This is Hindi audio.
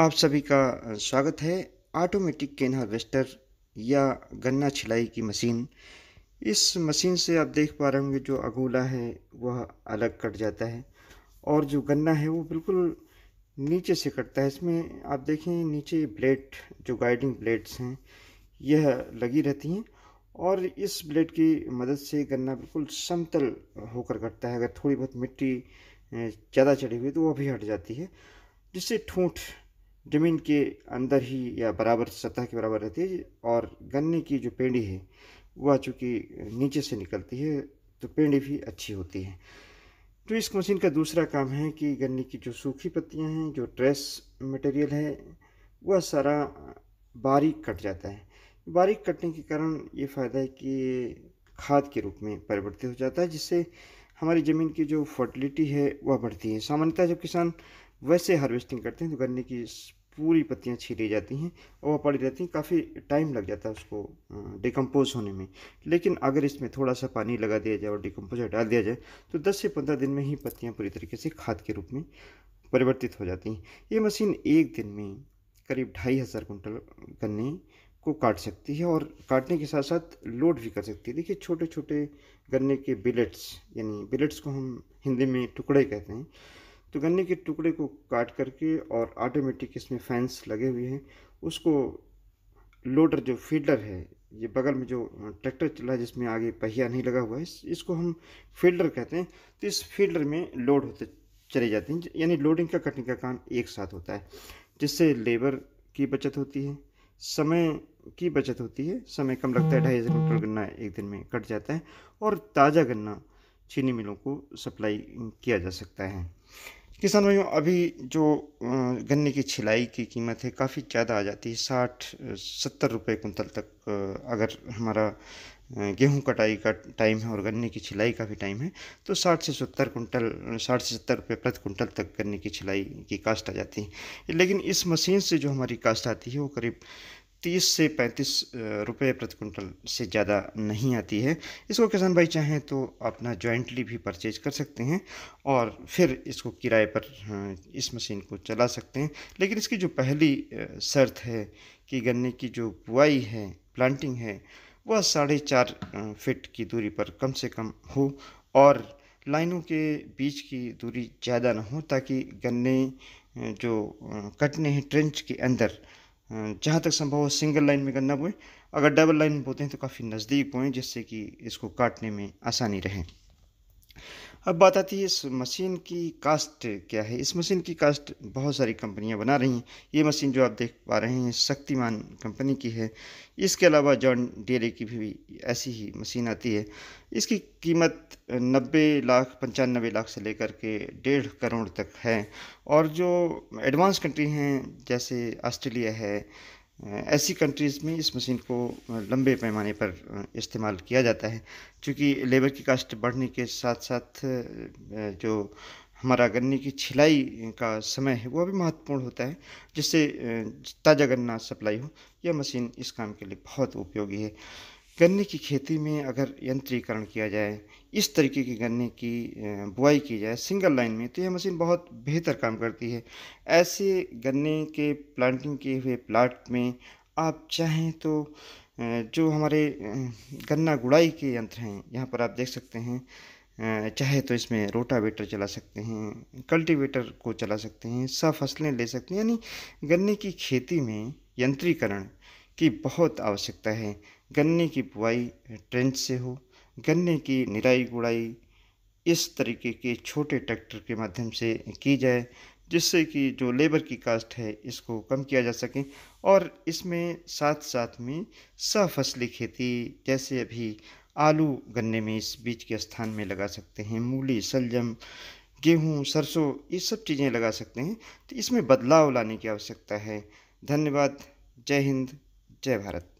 आप सभी का स्वागत है ऑटोमेटिक केन हार्वेस्टर या गन्ना छिलाई की मशीन इस मशीन से आप देख पा रहे होंगे जो अगूला है वह अलग कट जाता है और जो गन्ना है वो बिल्कुल नीचे से कटता है इसमें आप देखें नीचे ब्लेड जो गाइडिंग ब्लेड्स हैं यह लगी रहती हैं और इस ब्लेड की मदद से गन्ना बिल्कुल समतल होकर कटता है अगर थोड़ी बहुत मिट्टी ज़्यादा चढ़ी हुई तो वह भी हट जाती है जिससे ठूंठ ज़मीन के अंदर ही या बराबर सतह के बराबर रहती है और गन्ने की जो पेंडी है वह चूँकि नीचे से निकलती है तो पेंडी भी अच्छी होती है तो इस मशीन का दूसरा काम है कि गन्ने की जो सूखी पत्तियां हैं जो ट्रेस मटेरियल है वह सारा बारीक कट जाता है बारीक कटने के कारण ये फ़ायदा है कि खाद के रूप में परिवर्तित हो जाता है जिससे हमारी ज़मीन की जो फर्टिलिटी है वह बढ़ती है सामान्यतः जब किसान वैसे हार्वेस्टिंग करते हैं तो गन्ने की पूरी पत्तियाँ छीली जाती हैं और वह पड़ी रहती हैं काफ़ी टाइम लग जाता है उसको डिकम्पोज अं, होने में लेकिन अगर इसमें थोड़ा सा पानी लगा दिया जाए और डिकम्पोज हटा दिया जाए तो 10 से 15 दिन में ही पत्तियाँ पूरी तरीके से खाद के रूप में परिवर्तित हो जाती हैं ये मशीन एक दिन में करीब ढाई हज़ार कुंटल गन्ने को काट सकती है और काटने के साथ साथ लोड भी कर सकती है देखिए छोटे छोटे गन्ने के बिलेट्स यानी बिलेट्स को हम हिंदी में टुकड़े कहते हैं तो गन्ने के टुकड़े को काट करके और ऑटोमेटिक इसमें फैंस लगे हुए हैं उसको लोडर जो फील्डर है ये बगल में जो ट्रैक्टर चला है जिसमें आगे पहिया नहीं लगा हुआ है इस, इसको हम फील्डर कहते हैं तो इस फील्डर में लोड होते चले जाते हैं यानी लोडिंग का कटिंग का काम एक साथ होता है जिससे लेबर की बचत होती है समय की बचत होती है समय कम लगता है ढाई हज़ार क्विंटल गन्ना एक दिन में कट जाता है और ताज़ा गन्ना चीनी मिलों को सप्लाई किया जा सकता है किसान भाइयों अभी जो गन्ने की छिलाई की कीमत है काफ़ी ज़्यादा आ जाती है साठ सत्तर रुपये कुंतल तक अगर हमारा गेहूं कटाई का टाइम है और गन्ने की छिलाई का भी टाइम है तो साठ से सत्तर कुंटल साठ से सत्तर रुपये प्रति कुंटल तक गन्ने की छिलाई की कास्ट आ जाती है लेकिन इस मशीन से जो हमारी कास्ट आती है वो करीब तीस से पैंतीस रुपये प्रति कुंटल से ज़्यादा नहीं आती है इसको किसान भाई चाहें तो अपना जॉइंटली भी परचेज कर सकते हैं और फिर इसको किराए पर इस मशीन को चला सकते हैं लेकिन इसकी जो पहली शर्त है कि गन्ने की जो बुआई है प्लांटिंग है वह साढ़े चार फिट की दूरी पर कम से कम हो और लाइनों के बीच की दूरी ज़्यादा ना हो ताकि गन्ने जो कटने हैं ट्रेंच के अंदर जहाँ तक संभव हो सिंगल लाइन में करना बोएं अगर डबल लाइन बोते हैं तो काफ़ी नज़दीक बोएं जिससे कि इसको काटने में आसानी रहे अब बात आती है इस मशीन की कास्ट क्या है इस मशीन की कास्ट बहुत सारी कंपनियां बना रही हैं ये मशीन जो आप देख पा रहे हैं शक्तिमान कंपनी की है इसके अलावा जॉन डेरे की भी ऐसी ही मशीन आती है इसकी कीमत नब्बे लाख पंचानबे लाख से लेकर के डेढ़ करोड़ तक है और जो एडवांस कंट्री हैं जैसे ऑस्ट्रेलिया है ऐसी कंट्रीज़ में इस मशीन को लंबे पैमाने पर इस्तेमाल किया जाता है चूँकि लेबर की कास्ट बढ़ने के साथ साथ जो हमारा गन्ने की छिलाई का समय है वह भी महत्वपूर्ण होता है जिससे ताज़ा गन्ना सप्लाई हो यह मशीन इस काम के लिए बहुत उपयोगी है गन्ने की खेती में अगर यंत्रीकरण किया जाए इस तरीके की गन्ने की बुआई की जाए सिंगल लाइन में तो यह मशीन बहुत बेहतर काम करती है ऐसे गन्ने के प्लांटिंग किए हुए प्लाट में आप चाहें तो जो हमारे गन्ना गुड़ाई के यंत्र हैं यहाँ पर आप देख सकते हैं चाहे तो इसमें रोटावेटर चला सकते हैं कल्टीवेटर को चला सकते हैं सब फसलें ले सकते हैं यानी गन्ने की खेती में यंत्रीकरण की बहुत आवश्यकता है गन्ने की बुआई ट्रेंच से हो गन्ने की निराई गुड़ाई इस तरीके के छोटे ट्रैक्टर के माध्यम से की जाए जिससे कि जो लेबर की कास्ट है इसको कम किया जा सके और इसमें साथ साथ में फसली खेती जैसे अभी आलू गन्ने में इस बीज के स्थान में लगा सकते हैं मूली सलजम गेहूँ सरसों ये सब चीज़ें लगा सकते हैं तो इसमें बदलाव लाने की आवश्यकता है धन्यवाद जय हिंद जय भारत